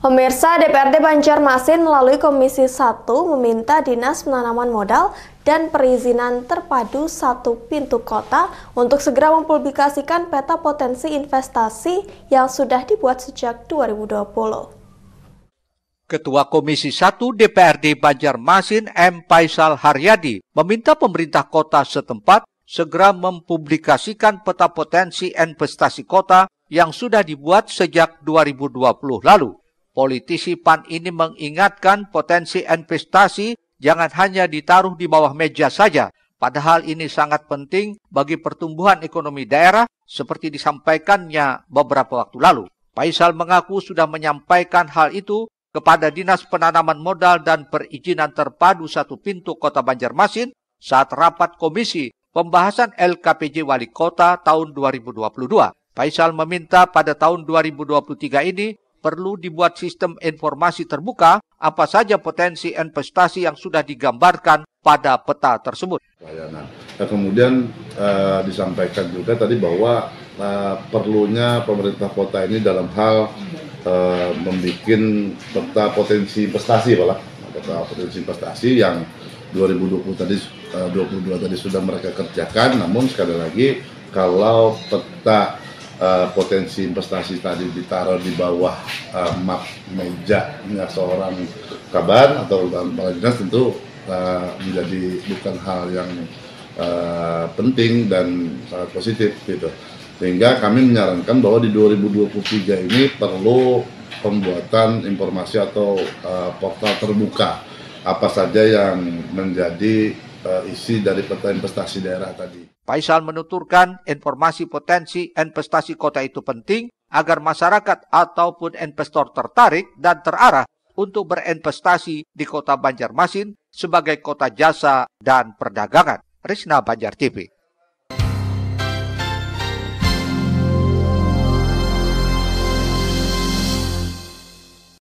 Pemirsa DPRD Banjarmasin melalui Komisi 1 meminta Dinas Penanaman Modal dan Perizinan Terpadu Satu Pintu Kota untuk segera mempublikasikan peta potensi investasi yang sudah dibuat sejak 2020. Ketua Komisi 1 DPRD Banjarmasin M. Faisal Haryadi meminta pemerintah kota setempat segera mempublikasikan peta potensi investasi kota yang sudah dibuat sejak 2020 lalu. Politisi PAN ini mengingatkan potensi investasi jangan hanya ditaruh di bawah meja saja, Padahal ini sangat penting bagi pertumbuhan ekonomi daerah seperti disampaikannya beberapa waktu lalu. Faisal mengaku sudah menyampaikan hal itu kepada Dinas Penanaman Modal dan Perizinan Terpadu Satu Pintu Kota Banjarmasin saat rapat komisi pembahasan LKPJ Wali Kota tahun 2022. Faisal meminta pada tahun 2023 ini perlu dibuat sistem informasi terbuka apa saja potensi investasi yang sudah digambarkan pada peta tersebut. Nah, kemudian uh, disampaikan juga tadi bahwa uh, perlunya pemerintah kota ini dalam hal uh, membuat peta potensi investasi, malah peta potensi investasi yang 2020 tadi uh, 22 tadi sudah mereka kerjakan. Namun sekali lagi kalau peta uh, potensi investasi tadi ditaruh di bawah uh, map meja seorang kabar atau kepala dinas tentu uh, menjadi bukan hal yang uh, penting dan sangat positif gitu. Sehingga kami menyarankan bahwa di 2023 ini perlu pembuatan informasi atau uh, portal terbuka apa saja yang menjadi uh, isi dari peta investasi daerah tadi. Faisal menuturkan informasi potensi investasi kota itu penting agar masyarakat ataupun investor tertarik dan terarah untuk berinvestasi di kota Banjarmasin sebagai kota jasa dan perdagangan. Risna Banjar TV